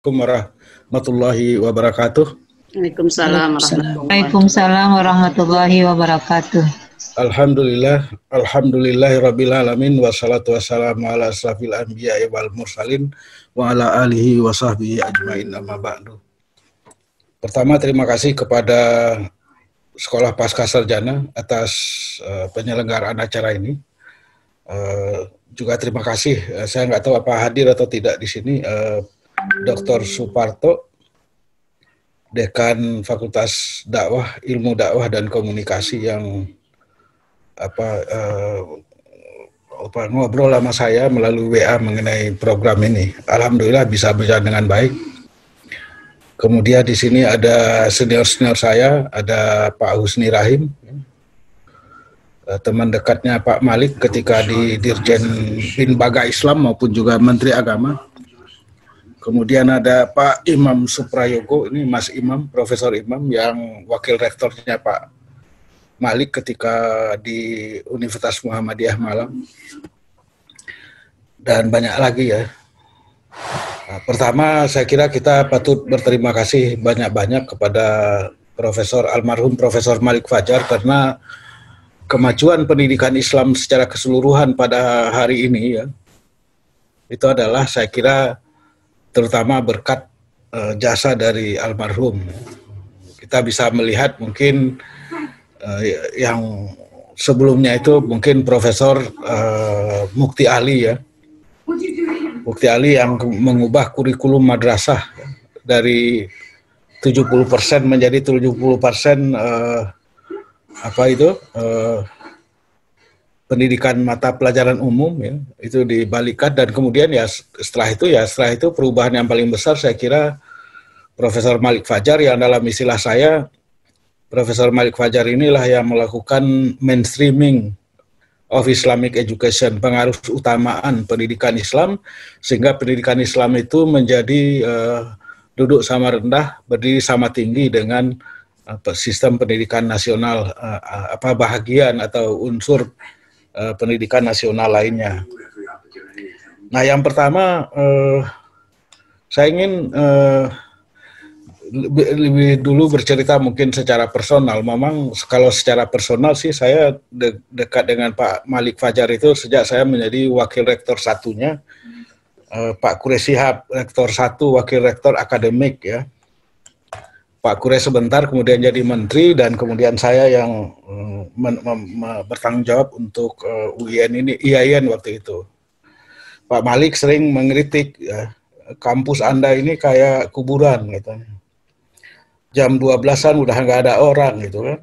Assalamualaikum warahmatullahi wabarakatuh. Waalaikumsalam warahmatullahi, wabarakatuh. Alhamdulillah, Alhamdulillah, rabbil alamin wassalatu wassalamu ala asrafil anbiya wal mursalin wa ala alihi wa sahbihi ajmain amma ba'du. Pertama terima kasih kepada Sekolah Pasca Sarjana atas uh, penyelenggaraan acara ini. Uh, juga terima kasih, uh, saya nggak tahu apa hadir atau tidak di sini uh, Dr. Suparto, Dekan Fakultas Dakwah, Ilmu Dakwah dan Komunikasi yang apa uh, apa ngobrol sama saya melalui WA mengenai program ini. Alhamdulillah bisa berjalan dengan baik. Kemudian di sini ada senior-senior saya, ada Pak Husni Rahim, eh, teman dekatnya Pak Malik ketika di Dirjen Binbaga Islam maupun juga Menteri Agama Kemudian ada Pak Imam Suprayogo, ini Mas Imam, Profesor Imam yang wakil rektornya Pak Malik ketika di Universitas Muhammadiyah Malang. Dan banyak lagi ya. Nah, pertama saya kira kita patut berterima kasih banyak-banyak kepada Profesor almarhum Profesor Malik Fajar karena kemajuan pendidikan Islam secara keseluruhan pada hari ini ya. Itu adalah saya kira terutama berkat uh, jasa dari almarhum. Kita bisa melihat mungkin uh, yang sebelumnya itu mungkin Profesor uh, Mukti Ali ya. Mukti Ali yang mengubah kurikulum madrasah dari 70% menjadi 70% uh, apa itu? Uh, pendidikan mata pelajaran umum ya itu dibalikat dan kemudian ya setelah itu ya setelah itu perubahan yang paling besar saya kira Profesor Malik Fajar yang dalam istilah saya Profesor Malik Fajar inilah yang melakukan mainstreaming of Islamic education pengaruh utamaan pendidikan Islam sehingga pendidikan Islam itu menjadi uh, duduk sama rendah berdiri sama tinggi dengan sistem pendidikan nasional eh, eh, apa bahagian atau unsur uh, pendidikan nasional lainnya. Nah, yang pertama uh, saya ingin uh, lebih, lebih dulu bercerita mungkin secara personal. Memang kalau secara personal sih saya de dekat dengan Pak Malik Fajar itu sejak saya menjadi wakil rektor satunya, uh, Pak Kuresihab rektor satu, wakil rektor akademik ya. Pak Kure sebentar, kemudian jadi menteri, dan kemudian saya yang mm, bertanggung jawab untuk uh, eh, UIN ini, IAIN waktu itu. Pak Malik sering mengkritik, ya, kampus Anda ini kayak kuburan, Gitu. Jam 12-an udah nggak ada orang, gitu kan.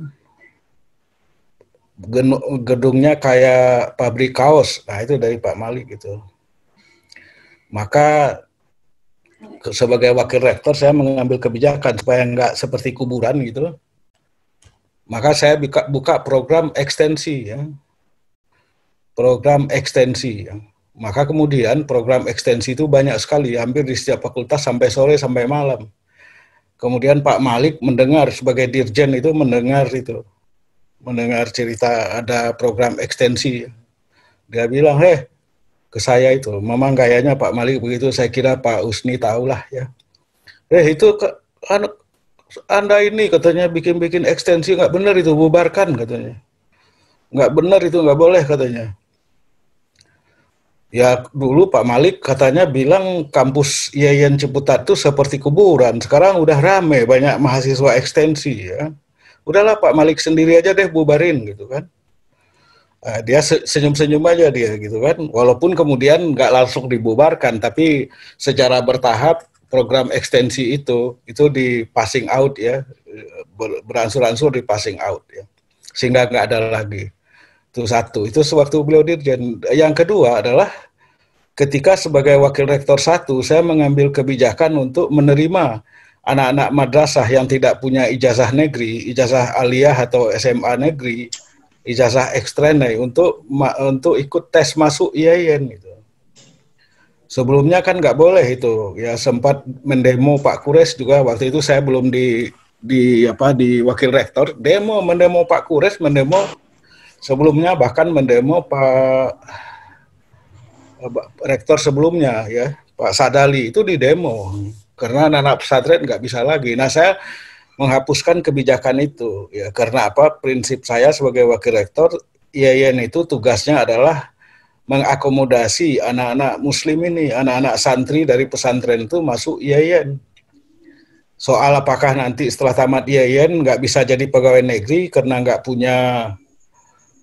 Gedungnya kayak pabrik kaos, nah itu dari Pak Malik, gitu. Maka sebagai wakil rektor saya mengambil kebijakan supaya nggak seperti kuburan gitu. Maka saya buka, buka program ekstensi ya. Program ekstensi ya. Maka kemudian program ekstensi itu banyak sekali, hampir di setiap fakultas sampai sore sampai malam. Kemudian Pak Malik mendengar sebagai dirjen itu mendengar itu. Mendengar cerita ada program ekstensi. Dia bilang, "Heh, ke saya itu. Memang gayanya Pak Malik begitu, saya kira Pak Usni tahulah ya. Eh itu ke, an, Anda ini katanya bikin-bikin ekstensi nggak benar itu, bubarkan katanya. Nggak benar itu, nggak boleh katanya. Ya dulu Pak Malik katanya bilang kampus Yayan Ciputat itu seperti kuburan. Sekarang udah rame, banyak mahasiswa ekstensi ya. Udahlah Pak Malik sendiri aja deh bubarin gitu kan uh, dia senyum-senyum aja dia gitu kan walaupun kemudian nggak langsung dibubarkan tapi secara bertahap program ekstensi itu itu di passing out ya beransur-ansur angsur di passing out ya sehingga nggak ada lagi itu satu itu sewaktu beliau dirjen yang kedua adalah ketika sebagai wakil rektor satu saya mengambil kebijakan untuk menerima anak-anak madrasah yang tidak punya ijazah negeri ijazah aliyah atau SMA negeri ijazah nih untuk untuk ikut tes masuk IAIN gitu. Sebelumnya kan nggak boleh itu. Ya sempat mendemo Pak Kures juga waktu itu saya belum di di apa di wakil rektor demo mendemo Pak Kures mendemo sebelumnya bahkan mendemo Pak eh, rektor sebelumnya ya Pak Sadali itu di demo karena anak-anak pesantren nggak bisa lagi. Nah saya menghapuskan kebijakan itu ya karena apa prinsip saya sebagai wakil rektor IAIN itu tugasnya adalah mengakomodasi anak-anak muslim ini anak-anak santri dari pesantren itu masuk IAIN soal apakah nanti setelah tamat IAIN nggak bisa jadi pegawai negeri karena nggak punya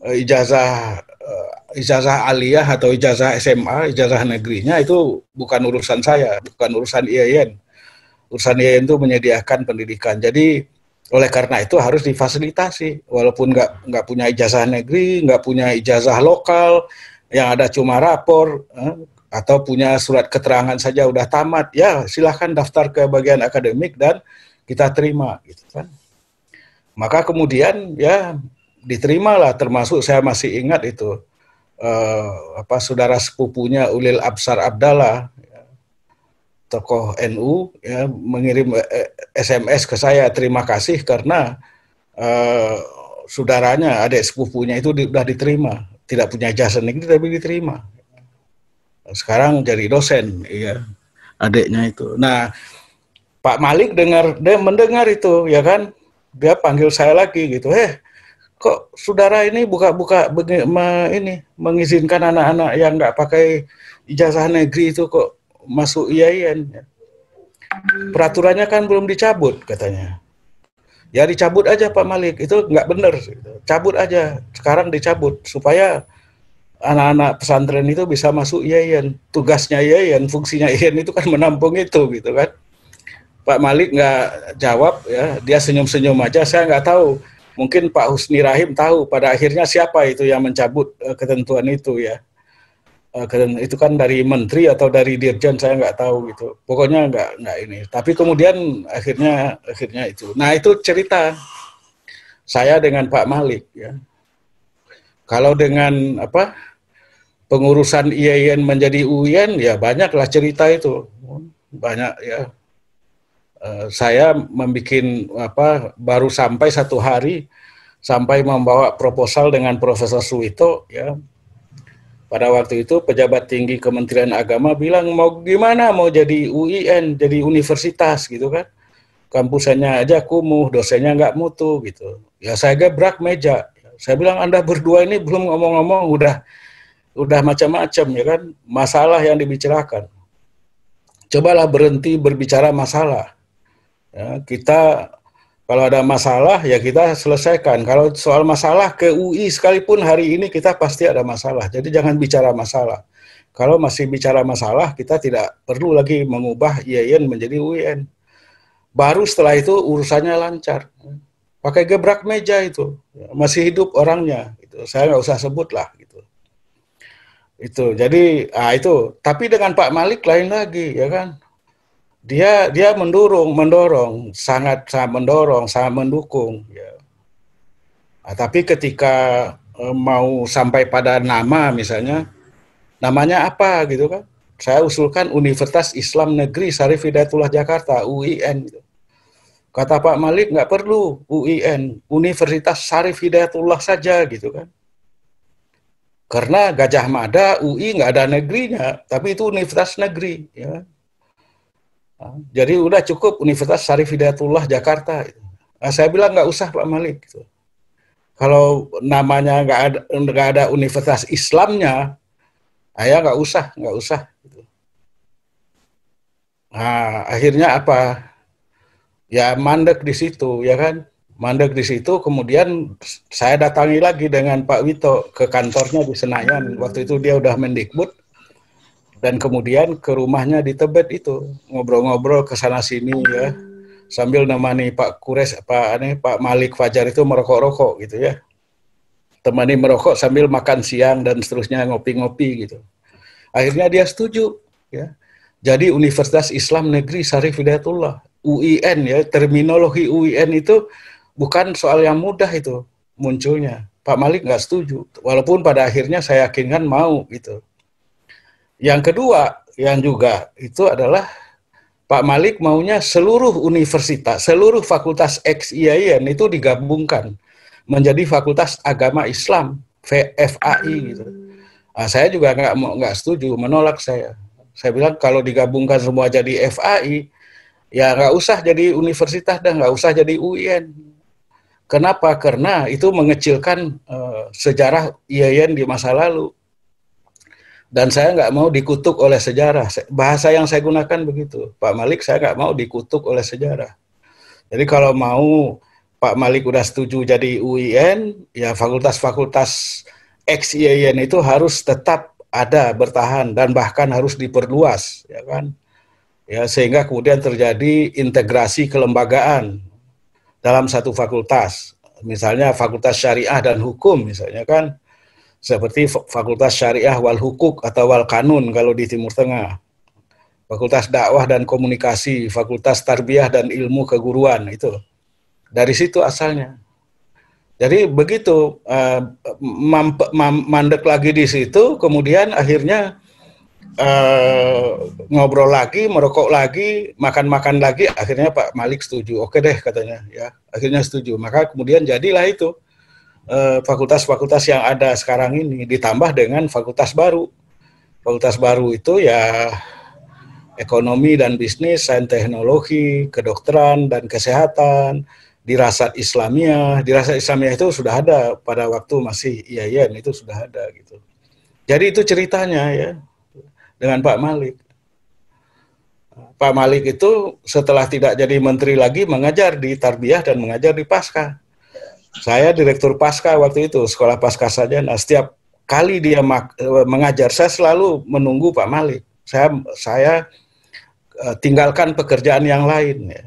eh, ijazah eh, ijazah aliyah atau ijazah SMA ijazah negerinya itu bukan urusan saya bukan urusan IAIN urusan itu menyediakan pendidikan. Jadi oleh karena itu harus difasilitasi, walaupun nggak nggak punya ijazah negeri, nggak punya ijazah lokal, yang ada cuma rapor eh, atau punya surat keterangan saja udah tamat, ya silahkan daftar ke bagian akademik dan kita terima, gitu kan. Maka kemudian ya diterimalah, termasuk saya masih ingat itu eh, apa saudara sepupunya Ulil Absar Abdallah tokoh NU ya mengirim SMS eh, eh, ke saya terima kasih karena uh, saudaranya adik sepupunya itu di, sudah diterima tidak punya jasa negeri tapi diterima sekarang jadi dosen ya adiknya itu nah Pak Malik dengar dia mendengar itu ya kan dia panggil saya lagi gitu heh kok saudara ini buka-buka ini mengizinkan anak-anak yang nggak pakai ijazah negeri itu kok masuk IAIN. Peraturannya kan belum dicabut katanya. Ya dicabut aja Pak Malik, itu nggak benar. Cabut aja, sekarang dicabut supaya anak-anak pesantren itu bisa masuk IAIN. Tugasnya IAIN, fungsinya IAIN itu kan menampung itu gitu kan. Pak Malik nggak jawab ya, dia senyum-senyum aja. Saya nggak tahu. Mungkin Pak Husni Rahim tahu pada akhirnya siapa itu yang mencabut eh, ketentuan itu ya. Eh, karena itu kan dari menteri atau dari dirjen saya nggak tahu gitu pokoknya nggak nggak ini tapi kemudian akhirnya akhirnya itu nah itu cerita saya dengan Pak Malik ya kalau dengan apa pengurusan IAIN e menjadi UIN ya banyaklah cerita itu banyak ya eh, saya membuat apa baru sampai satu hari sampai membawa proposal dengan Profesor Suwito ya pada waktu itu pejabat tinggi Kementerian Agama bilang mau gimana mau jadi UIN, jadi universitas gitu kan. Kampusannya aja kumuh, dosennya nggak mutu gitu. Ya saya gebrak meja. Saya bilang Anda berdua ini belum ngomong-ngomong udah udah macam-macam ya kan masalah yang dibicarakan. Cobalah berhenti berbicara masalah. Ya, kita kalau ada masalah ya kita selesaikan. Kalau soal masalah ke UI sekalipun hari ini kita pasti ada masalah. Jadi jangan bicara masalah. Kalau masih bicara masalah kita tidak perlu lagi mengubah IAIN menjadi UIN. Baru setelah itu urusannya lancar. Pakai gebrak meja itu masih hidup orangnya. Gitu. Saya nggak usah sebut lah gitu. Itu jadi ah itu. Tapi dengan Pak Malik lain lagi ya kan dia dia mendorong mendorong sangat sangat mendorong sangat mendukung ya. nah, tapi ketika eh, mau sampai pada nama misalnya namanya apa gitu kan saya usulkan Universitas Islam Negeri Syarif Hidayatullah Jakarta UIN kata Pak Malik nggak perlu UIN Universitas Syarif Hidayatullah saja gitu kan karena Gajah Mada UI nggak ada negerinya tapi itu universitas negeri ya jadi udah cukup Universitas Syarif Hidayatullah Jakarta. Nah, saya bilang nggak usah Pak Malik. Gitu. Kalau namanya nggak ada nggak ada Universitas Islamnya, ayah nggak usah nggak usah. Gitu. Nah akhirnya apa? Ya mandek di situ ya kan, mandek di situ. Kemudian saya datangi lagi dengan Pak Wito ke kantornya di Senayan. Waktu itu dia udah mendikbud dan kemudian ke rumahnya di Tebet itu ngobrol-ngobrol ke sana sini ya sambil nemani Pak Kures Pak aneh Pak Malik Fajar itu merokok-rokok gitu ya temani merokok sambil makan siang dan seterusnya ngopi-ngopi gitu akhirnya dia setuju ya jadi Universitas Islam Negeri Syarif Hidayatullah UIN ya terminologi UIN itu bukan soal yang mudah itu munculnya Pak Malik nggak setuju walaupun pada akhirnya saya yakinkan mau gitu yang kedua, yang juga itu adalah Pak Malik maunya seluruh universitas, seluruh fakultas XIAIN itu digabungkan menjadi Fakultas Agama Islam (VFAI). Hmm. gitu. Nah, saya juga nggak nggak setuju, menolak saya. Saya bilang kalau digabungkan semua jadi FAI, ya nggak usah jadi universitas dan nggak usah jadi UIN. Kenapa? Karena itu mengecilkan uh, sejarah IAIN di masa lalu dan saya nggak mau dikutuk oleh sejarah. Bahasa yang saya gunakan begitu, Pak Malik. Saya nggak mau dikutuk oleh sejarah. Jadi kalau mau Pak Malik udah setuju jadi UIN, ya fakultas-fakultas XIIN N itu harus tetap ada bertahan dan bahkan harus diperluas, ya kan? Ya sehingga kemudian terjadi integrasi kelembagaan dalam satu fakultas. Misalnya fakultas syariah dan hukum misalnya kan seperti Fakultas Syariah wal Hukuk atau wal Kanun kalau di Timur Tengah. Fakultas Dakwah dan Komunikasi, Fakultas Tarbiyah dan Ilmu Keguruan itu. Dari situ asalnya. Jadi begitu uh, mandek lagi di situ, kemudian akhirnya uh, ngobrol lagi, merokok lagi, makan-makan lagi, akhirnya Pak Malik setuju. Oke deh katanya, ya akhirnya setuju. Maka kemudian jadilah itu Eh, fakultas-fakultas yang ada sekarang ini ditambah dengan fakultas baru. Fakultas baru itu ya ekonomi dan bisnis, sains teknologi, kedokteran dan kesehatan, dirasat Islamia, dirasat Islamia itu sudah ada pada waktu masih IAIN itu sudah ada gitu. Jadi itu ceritanya ya dengan Pak Malik. Pak Malik itu setelah tidak jadi menteri lagi mengajar di Tarbiyah dan mengajar di Paskah saya direktur pasca waktu itu, sekolah pasca saja. Nah, setiap kali dia eh, mengajar, saya selalu menunggu Pak Malik. Saya saya eh, tinggalkan pekerjaan yang lain. Ya.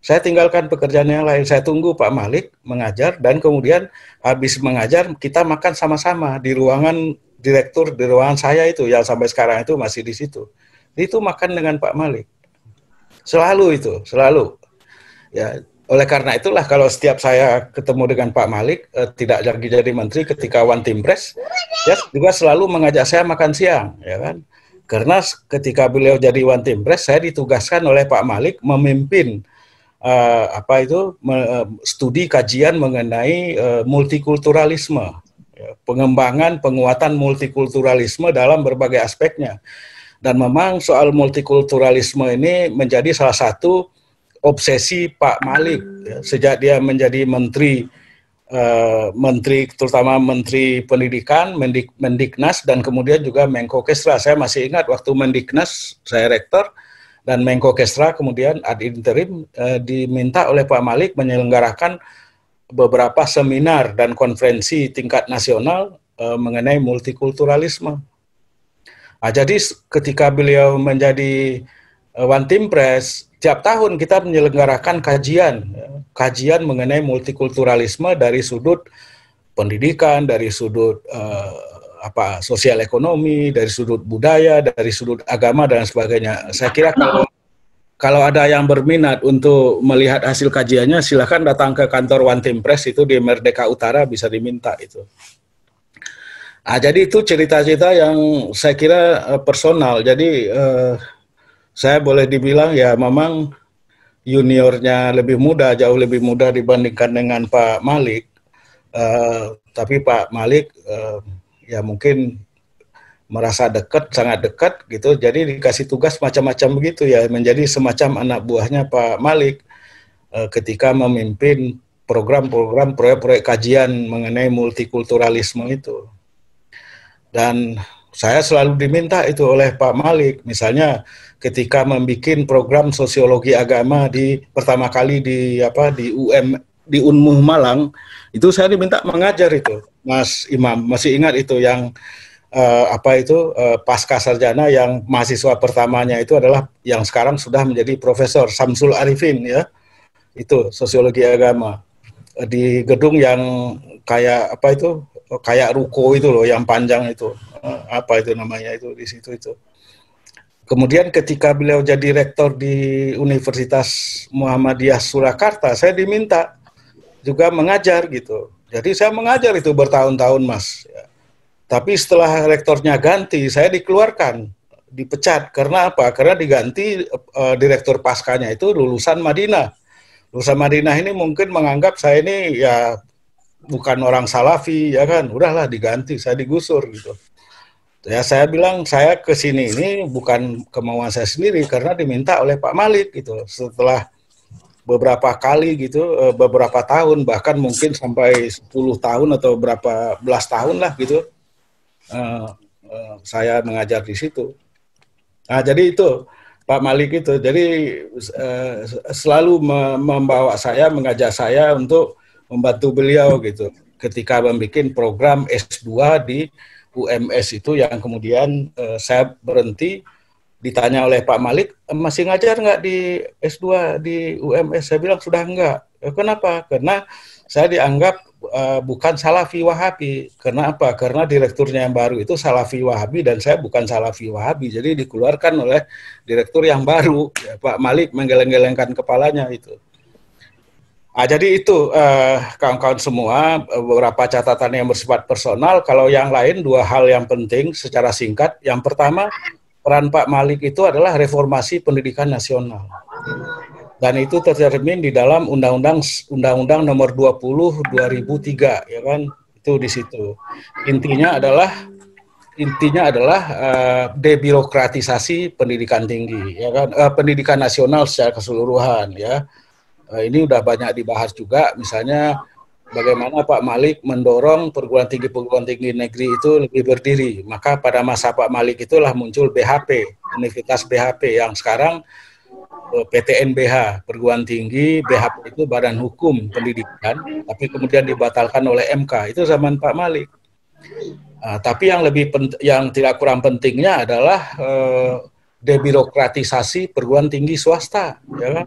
Saya tinggalkan pekerjaan yang lain. Saya tunggu Pak Malik mengajar dan kemudian habis mengajar kita makan sama-sama di ruangan direktur di ruangan saya itu yang sampai sekarang itu masih di situ. Itu makan dengan Pak Malik. Selalu itu, selalu. Ya, oleh karena itulah kalau setiap saya ketemu dengan Pak Malik eh, tidak lagi jadi menteri ketika One Team Press, dia juga selalu mengajak saya makan siang, ya kan? Karena ketika beliau jadi One Team Press, saya ditugaskan oleh Pak Malik memimpin eh, apa itu me, eh, studi kajian mengenai eh, multikulturalisme, ya, pengembangan penguatan multikulturalisme dalam berbagai aspeknya. Dan memang soal multikulturalisme ini menjadi salah satu obsesi Pak Malik ya, sejak dia menjadi menteri uh, menteri terutama menteri pendidikan Mendik, Mendiknas dan kemudian juga Menko Kestra saya masih ingat waktu Mendiknas saya rektor dan Menko Kestra kemudian ad interim uh, diminta oleh Pak Malik menyelenggarakan beberapa seminar dan konferensi tingkat nasional uh, mengenai multikulturalisme. Nah, jadi ketika beliau menjadi Eh, One Team Press tiap tahun kita menyelenggarakan kajian ya. kajian mengenai multikulturalisme dari sudut pendidikan, dari sudut uh, apa sosial ekonomi, dari sudut budaya, dari sudut agama dan sebagainya. Saya kira nah. kalau kalau ada yang berminat untuk melihat hasil kajiannya, silahkan datang ke kantor One Team Press itu di Merdeka Utara bisa diminta itu. Nah, jadi itu cerita-cerita yang saya kira eh, personal. Jadi uh, saya boleh dibilang ya memang juniornya lebih muda, jauh lebih muda dibandingkan dengan Pak Malik. Uh, tapi Pak Malik uh, ya mungkin merasa dekat, sangat dekat gitu. Jadi dikasih tugas macam-macam begitu ya, menjadi semacam anak buahnya Pak Malik uh, ketika memimpin program-program proyek-proyek kajian mengenai multikulturalisme itu. Dan saya selalu diminta itu oleh Pak Malik, misalnya ketika membuat program sosiologi agama di pertama kali di apa di UM di Unmu Malang itu saya diminta mengajar itu Mas Imam masih ingat itu yang uh, apa itu uh, pasca sarjana yang mahasiswa pertamanya itu adalah yang sekarang sudah menjadi profesor Samsul Arifin ya itu sosiologi agama eh, di gedung yang kayak apa itu kayak ruko itu loh yang panjang itu apa itu namanya itu di situ itu Kemudian ketika beliau jadi rektor di Universitas Muhammadiyah Surakarta, saya diminta juga mengajar gitu. Jadi saya mengajar itu bertahun-tahun, Mas. Ya. Tapi setelah rektornya ganti, saya dikeluarkan, dipecat. Karena apa? Karena diganti e, direktur paskanya itu lulusan Madinah. Lulusan Madinah ini mungkin menganggap saya ini ya bukan orang salafi ya kan udahlah diganti saya digusur gitu Ya saya bilang saya ke sini ini bukan kemauan saya sendiri karena diminta oleh Pak Malik gitu. Setelah beberapa kali gitu, e, beberapa tahun bahkan mungkin sampai 10 tahun atau berapa belas tahun lah gitu. E, e, saya mengajar di situ. Nah, jadi itu Pak Malik itu. Jadi selalu membawa saya, mengajak saya untuk membantu beliau gitu ketika membuat program S2 di UMS itu yang kemudian uh, saya berhenti ditanya oleh Pak Malik eh, masih ngajar nggak di S2 di UMS saya bilang sudah enggak eh, kenapa karena saya dianggap uh, bukan salafi wahabi kenapa karena direkturnya yang baru itu salafi wahabi dan saya bukan salafi wahabi jadi dikeluarkan oleh direktur yang baru ya, Pak Malik menggeleng-gelengkan kepalanya itu Ah, jadi itu eh, kawan-kawan semua eh, beberapa catatan yang bersifat personal. Kalau yang lain dua hal yang penting secara singkat. Yang pertama peran Pak Malik itu adalah reformasi pendidikan nasional. Dan itu tercermin di dalam Undang-Undang Undang-Undang Nomor 20 2003 ya kan itu di situ. Intinya adalah intinya adalah uh, debirokratisasi pendidikan tinggi ya kan uh, pendidikan nasional secara keseluruhan ya Eh, ini udah banyak dibahas juga misalnya bagaimana Pak Malik mendorong perguruan tinggi perguruan tinggi negeri itu lebih berdiri maka pada masa Pak Malik itulah muncul BHP Universitas BHP yang sekarang PTNBH eh, perguruan tinggi BHP itu badan hukum pendidikan tapi kemudian dibatalkan oleh MK itu zaman Pak Malik Nah, tapi yang lebih yang tidak kurang pentingnya adalah eh, debirokratisasi perguruan tinggi swasta, ya kan?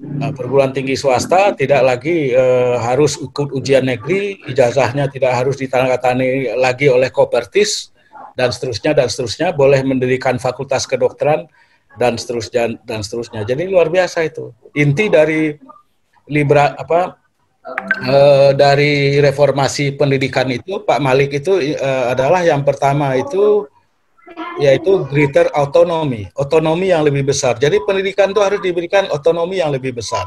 Nah, perguruan tinggi swasta tidak lagi eh, harus ikut ujian negeri, ijazahnya tidak harus ditandatangani lagi oleh Kopertis dan seterusnya dan seterusnya, boleh mendirikan fakultas kedokteran dan seterusnya dan seterusnya. Jadi luar biasa itu. Inti dari libra apa eh, dari reformasi pendidikan itu Pak Malik itu eh, adalah yang pertama itu yaitu greater autonomy, otonomi yang lebih besar. Jadi pendidikan itu harus diberikan otonomi yang lebih besar.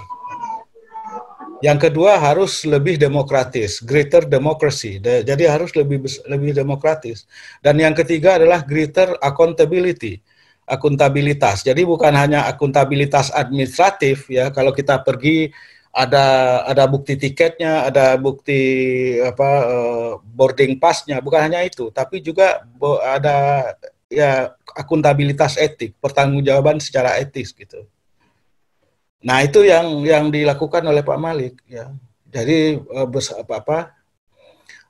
Yang kedua harus lebih demokratis, greater democracy. jadi harus lebih lebih demokratis. Dan yang ketiga adalah greater accountability, akuntabilitas. Jadi bukan hanya akuntabilitas administratif ya. Kalau kita pergi ada ada bukti tiketnya, ada bukti apa eh, boarding passnya. Bukan hanya itu, tapi juga ada ya akuntabilitas etik, pertanggungjawaban secara etis gitu. Nah, itu yang yang dilakukan oleh Pak Malik ya. Jadi e, apa apa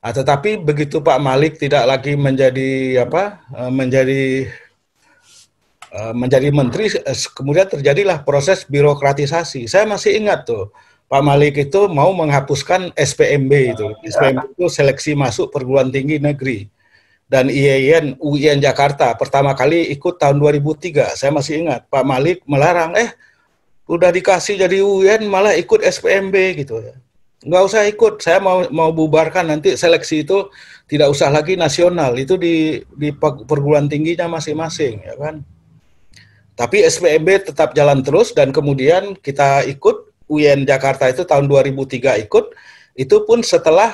Nah, tetapi begitu Pak Malik tidak lagi menjadi apa e, menjadi e, menjadi menteri kemudian terjadilah proses birokratisasi. Saya masih ingat tuh Pak Malik itu mau menghapuskan SPMB itu. SPMB itu seleksi masuk perguruan tinggi negeri dan IAIN UIN Jakarta pertama kali ikut tahun 2003. Saya masih ingat Pak Malik melarang, eh udah dikasih jadi UIN malah ikut SPMB gitu ya. Nggak usah ikut, saya mau mau bubarkan nanti seleksi itu tidak usah lagi nasional, itu di di perguruan tingginya masing-masing ya kan. Tapi SPMB tetap jalan terus dan kemudian kita ikut UIN Jakarta itu tahun 2003 ikut itu pun setelah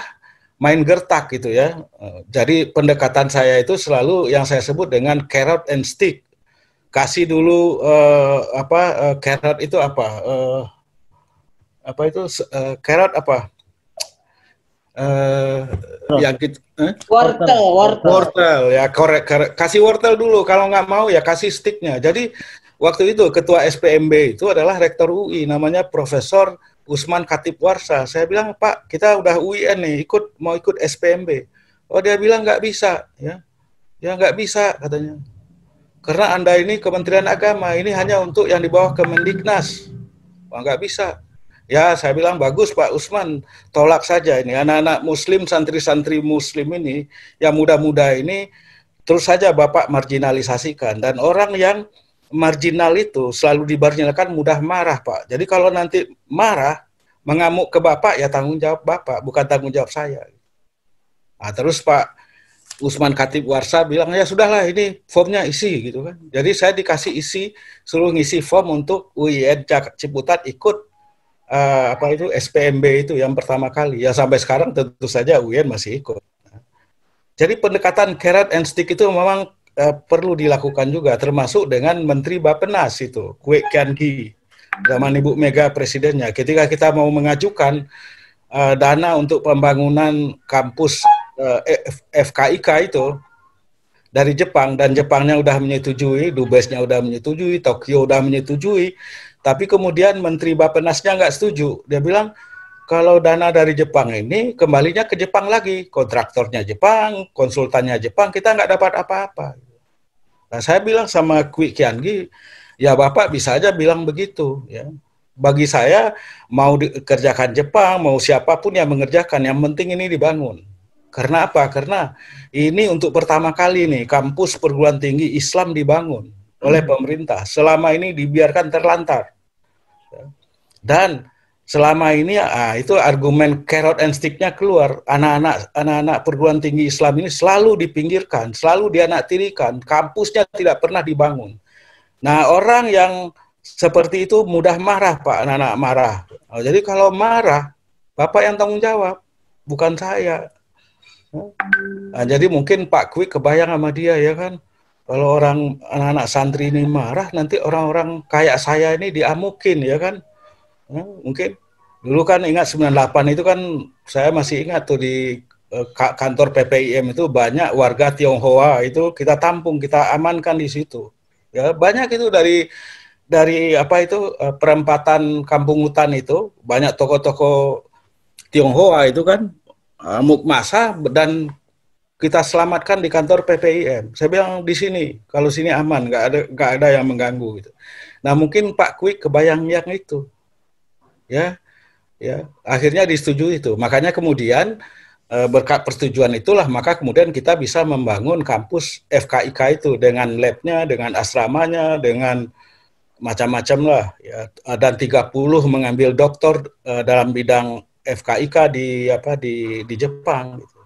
main gertak gitu ya. Eh, jadi pendekatan saya itu selalu yang saya sebut dengan carrot and stick. Kasih dulu uh, apa uh, carrot itu apa? Uh, apa itu uh, carrot apa? Uh, oh. yang kita eh? wortel, wortel, wortel ya korek, korek. kasih wortel dulu kalau nggak mau ya kasih sticknya. Jadi waktu itu ketua SPMB itu adalah rektor UI namanya Profesor Usman Katib Warsa. Saya bilang, Pak, kita udah UIN nih, ikut mau ikut SPMB. Oh, dia bilang nggak bisa, ya. Ya nggak bisa katanya. Karena Anda ini Kementerian Agama, ini hanya untuk yang di bawah Kemendiknas. Wah, nggak bisa. Ya, saya bilang bagus Pak Usman, tolak saja ini anak-anak muslim, santri-santri muslim ini yang muda-muda ini terus saja Bapak marginalisasikan dan orang yang marginal itu selalu dimarginalkan mudah marah pak. Jadi kalau nanti marah mengamuk ke bapak ya tanggung jawab bapak bukan tanggung jawab saya. Nah, terus Pak Usman Khatib Warsa bilang ya sudahlah ini formnya isi gitu kan. Jadi saya dikasih isi suruh ngisi form untuk UIN Ciputat ikut uh, apa itu SPMB itu yang pertama kali. Ya sampai sekarang tentu saja UIN masih ikut. Jadi pendekatan carrot and stick itu memang uh, perlu dilakukan juga, termasuk dengan Menteri Bapenas itu, Kian Ki zaman Ibu Mega presidennya. Ketika kita mau mengajukan uh, dana untuk pembangunan kampus uh, eh, FKIK itu dari Jepang dan Jepangnya udah menyetujui, Dubesnya udah menyetujui, Tokyo udah menyetujui, tapi kemudian Menteri Bapenasnya nggak setuju. Dia bilang kalau dana dari Jepang ini kembalinya ke Jepang lagi, kontraktornya Jepang, konsultannya Jepang, kita nggak dapat apa-apa. Nah, saya bilang sama Kwi Kiangi, ya Bapak bisa aja bilang begitu, ya. Bagi saya mau dikerjakan Jepang, mau siapapun yang mengerjakan, yang penting ini dibangun. Karena apa? Karena ini untuk pertama kali nih kampus perguruan tinggi Islam dibangun oleh hmm. pemerintah. Selama ini dibiarkan terlantar. Dan selama ini ya, ah, itu argumen carrot and sticknya keluar anak-anak anak-anak perguruan tinggi Islam ini selalu dipinggirkan selalu tirikan kampusnya tidak pernah dibangun nah orang yang seperti itu mudah marah pak anak-anak marah nah, jadi kalau marah bapak yang tanggung jawab bukan saya nah, jadi mungkin Pak Kwi kebayang sama dia ya kan kalau orang anak-anak santri ini marah nanti orang-orang kayak saya ini diamukin ya kan Hmm, mungkin dulu kan ingat 98 itu kan saya masih ingat tuh di uh, kantor PPIM itu banyak warga Tionghoa itu kita tampung, kita amankan di situ. Ya, banyak itu dari dari apa itu uh, perempatan kampung hutan itu banyak toko-toko Tionghoa itu kan uh, eh, mukmasa dan kita selamatkan di kantor PPIM. Saya bilang di sini, kalau sini aman, nggak ada nggak ada yang mengganggu gitu. Nah mungkin Pak Kwik kebayang yang itu ya ya akhirnya disetujui itu makanya kemudian eh, berkat persetujuan itulah maka kemudian kita bisa membangun kampus FKIK itu dengan labnya dengan asramanya dengan macam-macam lah ya dan 30 mengambil doktor eh, dalam bidang FKIK di apa di di Jepang gitu.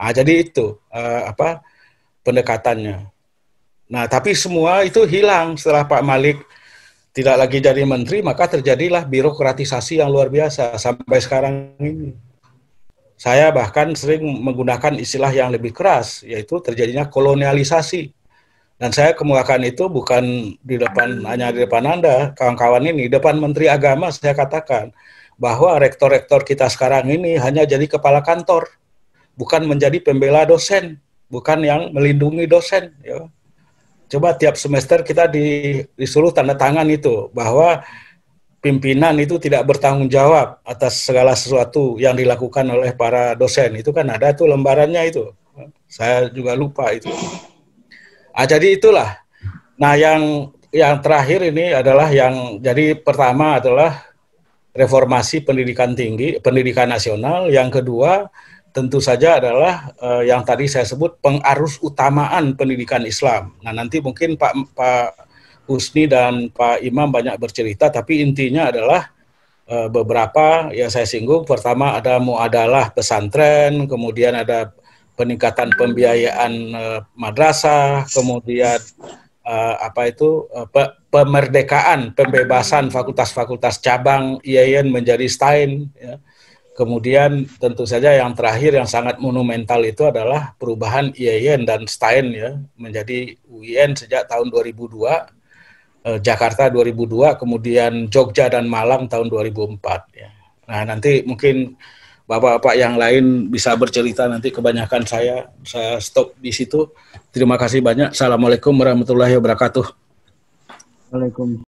Ah jadi itu uh, apa pendekatannya. Nah, tapi semua itu hilang setelah Pak Malik tidak lagi jadi menteri, maka terjadilah birokratisasi yang luar biasa sampai sekarang ini. Saya bahkan sering menggunakan istilah yang lebih keras, yaitu terjadinya kolonialisasi. Dan saya kemukakan itu bukan di depan hanya di depan Anda, kawan-kawan ini, di depan Menteri Agama saya katakan bahwa rektor-rektor kita sekarang ini hanya jadi kepala kantor, bukan menjadi pembela dosen, bukan yang melindungi dosen. Ya coba tiap semester kita di, disuruh tanda tangan itu bahwa pimpinan itu tidak bertanggung jawab atas segala sesuatu yang dilakukan oleh para dosen itu kan ada tuh lembarannya itu saya juga lupa itu ah jadi itulah nah yang yang terakhir ini adalah yang jadi pertama adalah reformasi pendidikan tinggi pendidikan nasional yang kedua tentu saja adalah uh, yang tadi saya sebut pengarus utamaan pendidikan Islam. Nah, nanti mungkin Pak Pak Husni dan Pak Imam banyak bercerita tapi intinya adalah uh, beberapa yang saya singgung pertama ada muadalah pesantren, kemudian ada peningkatan pembiayaan uh, madrasah, kemudian uh, apa itu uh, pe pemerdekaan, pembebasan fakultas-fakultas cabang IAIN menjadi STAIN ya. Kemudian tentu saja yang terakhir yang sangat monumental itu adalah perubahan IAIN dan STAIN ya menjadi UIN sejak tahun 2002, eh, Jakarta 2002, kemudian Jogja dan Malang tahun 2004 ya. Nah, nanti mungkin Bapak-bapak yang lain bisa bercerita nanti kebanyakan saya saya stop di situ. Terima kasih banyak. Assalamualaikum warahmatullahi wabarakatuh. Waalaikumsalam.